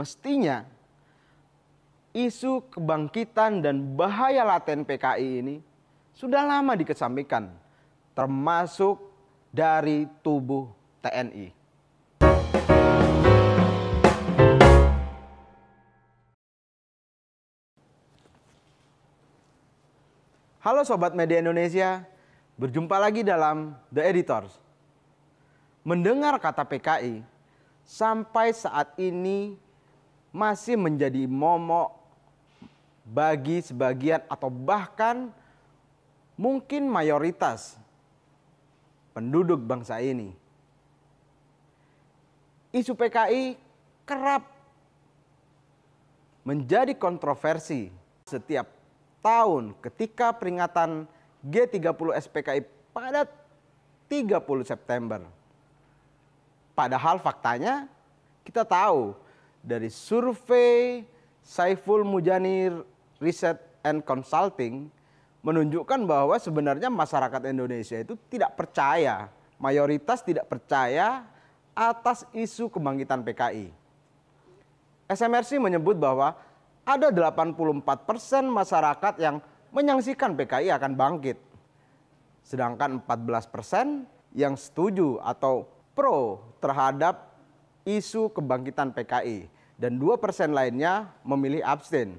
Mestinya isu kebangkitan dan bahaya laten PKI ini sudah lama dikesampingkan, termasuk dari tubuh TNI. Halo Sobat Media Indonesia, berjumpa lagi dalam The Editors. Mendengar kata PKI, sampai saat ini masih menjadi momok bagi sebagian atau bahkan mungkin mayoritas penduduk bangsa ini. Isu PKI kerap menjadi kontroversi setiap tahun ketika peringatan G30 SPKI pada 30 September. Padahal faktanya kita tahu dari survei Saiful Mujani Riset and Consulting menunjukkan bahwa sebenarnya masyarakat Indonesia itu tidak percaya, mayoritas tidak percaya atas isu kebangkitan PKI. SMRC menyebut bahwa ada 84 persen masyarakat yang menyaksikan PKI akan bangkit. Sedangkan 14 persen yang setuju atau pro terhadap isu kebangkitan PKI dan 2% lainnya memilih abstain.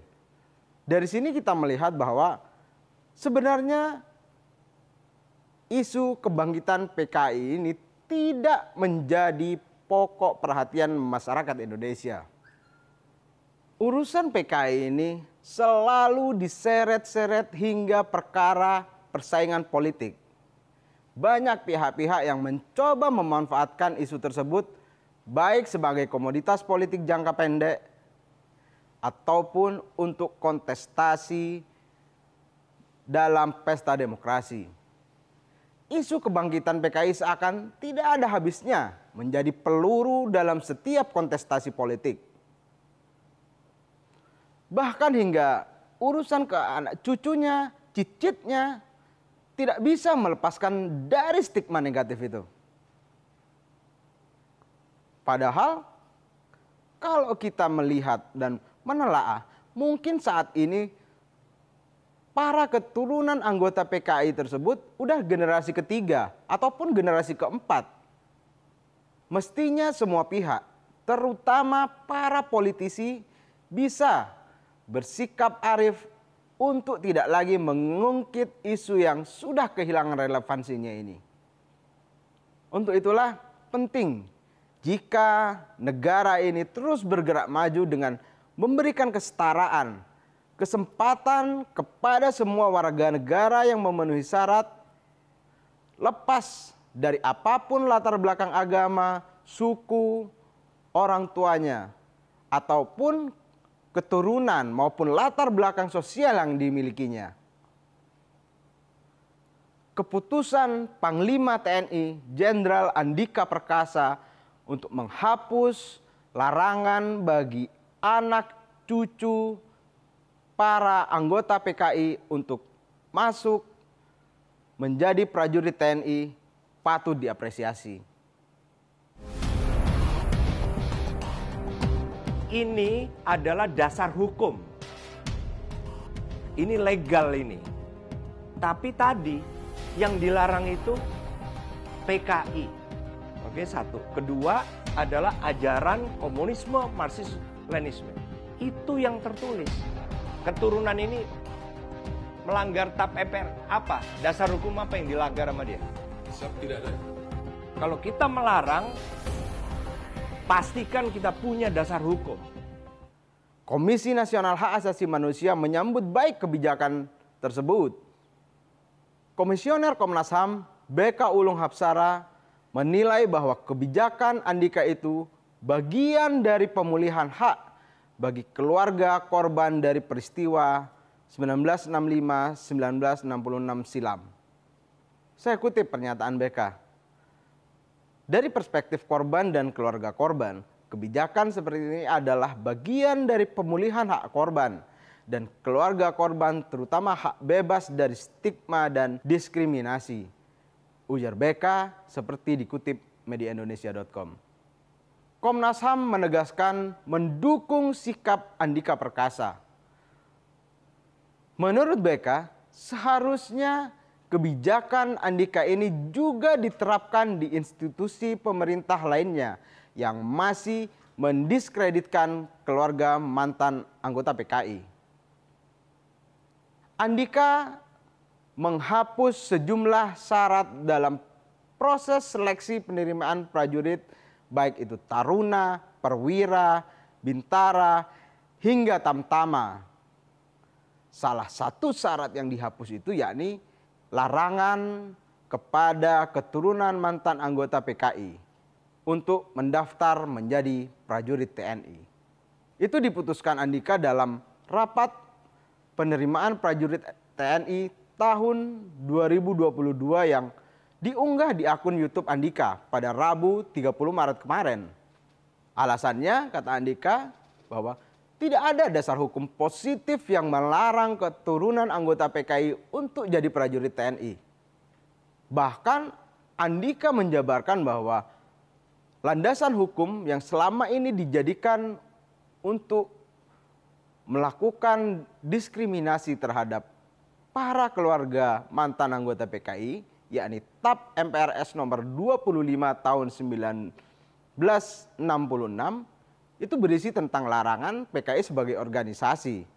Dari sini kita melihat bahwa sebenarnya isu kebangkitan PKI ini tidak menjadi pokok perhatian masyarakat Indonesia. Urusan PKI ini selalu diseret-seret hingga perkara persaingan politik. Banyak pihak-pihak yang mencoba memanfaatkan isu tersebut baik sebagai komoditas politik jangka pendek ataupun untuk kontestasi dalam pesta demokrasi. Isu kebangkitan PKI seakan tidak ada habisnya menjadi peluru dalam setiap kontestasi politik. Bahkan hingga urusan ke anak cucunya, cicitnya, tidak bisa melepaskan dari stigma negatif itu. Padahal kalau kita melihat dan menelaah, mungkin saat ini para keturunan anggota PKI tersebut udah generasi ketiga ataupun generasi keempat. Mestinya semua pihak, terutama para politisi, bisa bersikap arif untuk tidak lagi mengungkit isu yang sudah kehilangan relevansinya ini. Untuk itulah penting jika negara ini terus bergerak maju dengan memberikan kesetaraan, kesempatan kepada semua warga negara yang memenuhi syarat, lepas dari apapun latar belakang agama, suku, orang tuanya, ataupun keturunan maupun latar belakang sosial yang dimilikinya. Keputusan Panglima TNI Jenderal Andika Perkasa untuk menghapus larangan bagi anak cucu para anggota PKI untuk masuk menjadi prajurit TNI patut diapresiasi. Ini adalah dasar hukum. Ini legal ini. Tapi tadi yang dilarang itu PKI. Oke, satu. Kedua adalah ajaran komunisme, marxis, leninisme. Itu yang tertulis. Keturunan ini melanggar tap EPR. Apa? Dasar hukum apa yang dilanggar sama dia? Tidak ada. Kalau kita melarang, pastikan kita punya dasar hukum. Komisi Nasional Hak Asasi Manusia menyambut baik kebijakan tersebut. Komisioner Komnas HAM, BK Ulung Hapsara, menilai bahwa kebijakan Andika itu bagian dari pemulihan hak bagi keluarga korban dari peristiwa 1965-1966 silam. Saya kutip pernyataan BK. Dari perspektif korban dan keluarga korban, kebijakan seperti ini adalah bagian dari pemulihan hak korban dan keluarga korban terutama hak bebas dari stigma dan diskriminasi ujar BK seperti dikutip mediaindonesia.com. Komnas HAM menegaskan mendukung sikap Andika Perkasa. Menurut BK, seharusnya kebijakan Andika ini juga diterapkan di institusi pemerintah lainnya yang masih mendiskreditkan keluarga mantan anggota PKI. Andika menghapus sejumlah syarat dalam proses seleksi penerimaan prajurit baik itu taruna, perwira, bintara, hingga tamtama. Salah satu syarat yang dihapus itu yakni larangan kepada keturunan mantan anggota PKI untuk mendaftar menjadi prajurit TNI. Itu diputuskan Andika dalam rapat penerimaan prajurit TNI tahun 2022 yang diunggah di akun YouTube Andika pada Rabu 30 Maret kemarin. Alasannya, kata Andika, bahwa tidak ada dasar hukum positif yang melarang keturunan anggota PKI untuk jadi prajurit TNI. Bahkan Andika menjabarkan bahwa landasan hukum yang selama ini dijadikan untuk melakukan diskriminasi terhadap para keluarga mantan anggota PKI, yakni TAP MPRS nomor 25 tahun 1966, itu berisi tentang larangan PKI sebagai organisasi.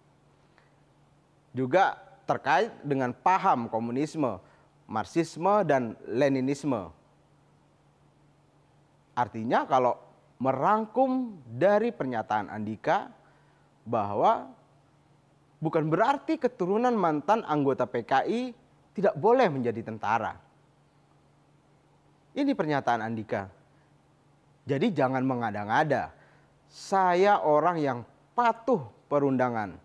Juga terkait dengan paham komunisme, marxisme, dan leninisme. Artinya kalau merangkum dari pernyataan Andika bahwa bukan berarti keturunan mantan anggota PKI tidak boleh menjadi tentara. Ini pernyataan Andika. Jadi jangan mengada-ngada. Saya orang yang patuh perundangan.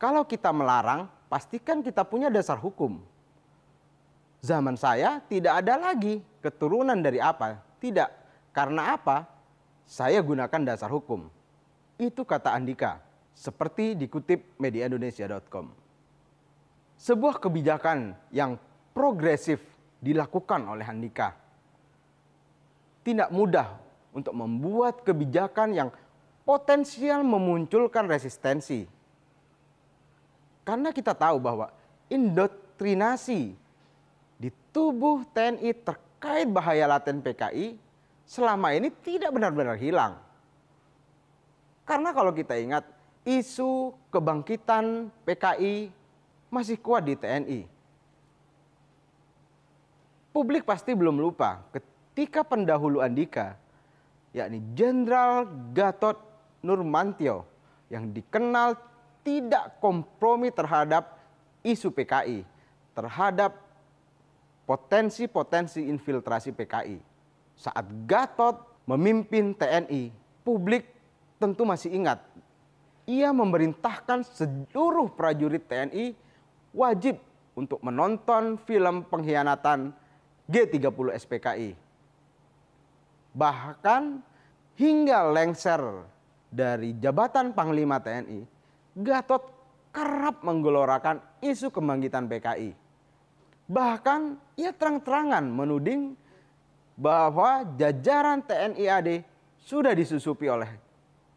Kalau kita melarang, pastikan kita punya dasar hukum. Zaman saya tidak ada lagi keturunan dari apa. Tidak. Karena apa? Saya gunakan dasar hukum. Itu kata Andika seperti dikutip mediaindonesia.com. Sebuah kebijakan yang progresif dilakukan oleh Handika. Tidak mudah untuk membuat kebijakan yang potensial memunculkan resistensi. Karena kita tahu bahwa indoktrinasi di tubuh TNI terkait bahaya laten PKI selama ini tidak benar-benar hilang. Karena kalau kita ingat isu kebangkitan PKI masih kuat di TNI. Publik pasti belum lupa ketika pendahulu Andika, yakni Jenderal Gatot Nurmantio yang dikenal tidak kompromi terhadap isu PKI, terhadap potensi-potensi infiltrasi PKI. Saat Gatot memimpin TNI, publik tentu masih ingat ia memerintahkan seluruh prajurit TNI wajib untuk menonton film pengkhianatan G30 SPKI. Bahkan hingga lengser dari jabatan Panglima TNI, Gatot kerap menggelorakan isu kebangkitan PKI. Bahkan ia terang-terangan menuding bahwa jajaran TNI AD sudah disusupi oleh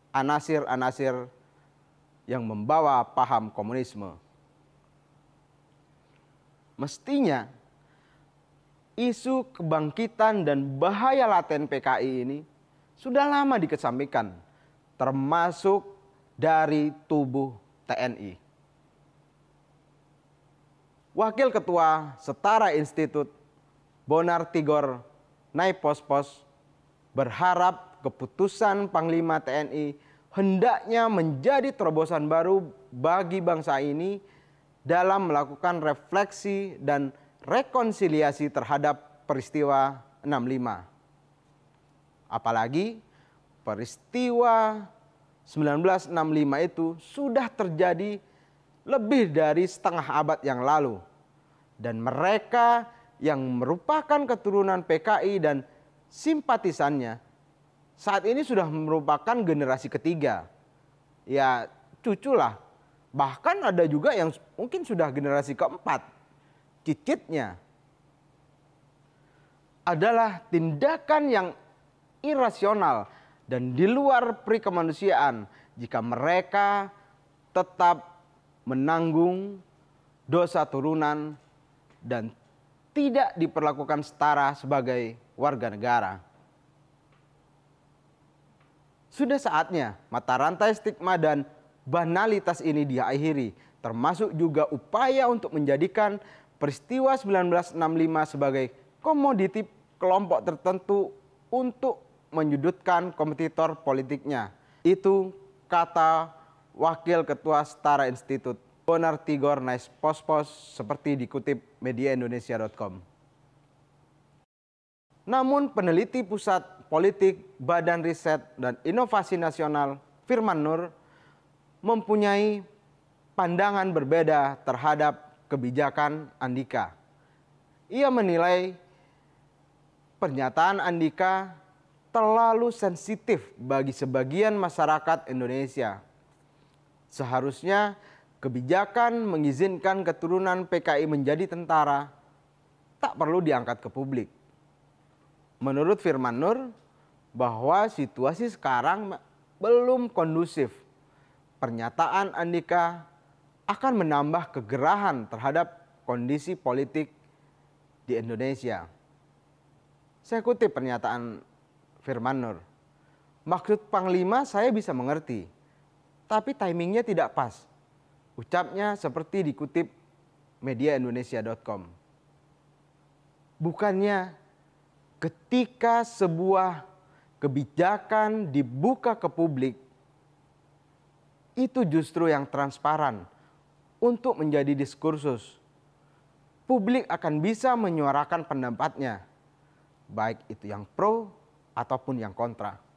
anasir-anasir yang membawa paham komunisme. Mestinya isu kebangkitan dan bahaya laten PKI ini sudah lama dikesampingkan, termasuk dari tubuh TNI. Wakil Ketua Setara Institut Bonar Tigor Naipospos berharap keputusan Panglima TNI hendaknya menjadi terobosan baru bagi bangsa ini dalam melakukan refleksi dan rekonsiliasi terhadap peristiwa 65. Apalagi peristiwa 1965 itu sudah terjadi lebih dari setengah abad yang lalu. Dan mereka yang merupakan keturunan PKI dan simpatisannya saat ini sudah merupakan generasi ketiga. Ya cuculah. Bahkan ada juga yang mungkin sudah generasi keempat. Cicitnya adalah tindakan yang irasional dan di luar pri jika mereka tetap menanggung dosa turunan dan tidak diperlakukan setara sebagai warga negara. Sudah saatnya mata rantai stigma dan banalitas ini diakhiri, termasuk juga upaya untuk menjadikan peristiwa 1965 sebagai komoditi kelompok tertentu untuk menyudutkan kompetitor politiknya. Itu kata Wakil Ketua Setara Institut Bonar Tigor nice Pospos seperti dikutip mediaindonesia.com. Namun peneliti pusat politik Badan Riset dan Inovasi Nasional Firman Nur mempunyai pandangan berbeda terhadap kebijakan Andika. Ia menilai pernyataan Andika terlalu sensitif bagi sebagian masyarakat Indonesia. Seharusnya kebijakan mengizinkan keturunan PKI menjadi tentara tak perlu diangkat ke publik menurut Firman Nur bahwa situasi sekarang belum kondusif. Pernyataan Andika akan menambah kegerahan terhadap kondisi politik di Indonesia. Saya kutip pernyataan Firman Nur. Maksud Panglima saya bisa mengerti, tapi timingnya tidak pas. Ucapnya seperti dikutip mediaindonesia.com. Bukannya ketika sebuah kebijakan dibuka ke publik, itu justru yang transparan untuk menjadi diskursus. Publik akan bisa menyuarakan pendapatnya, baik itu yang pro ataupun yang kontra.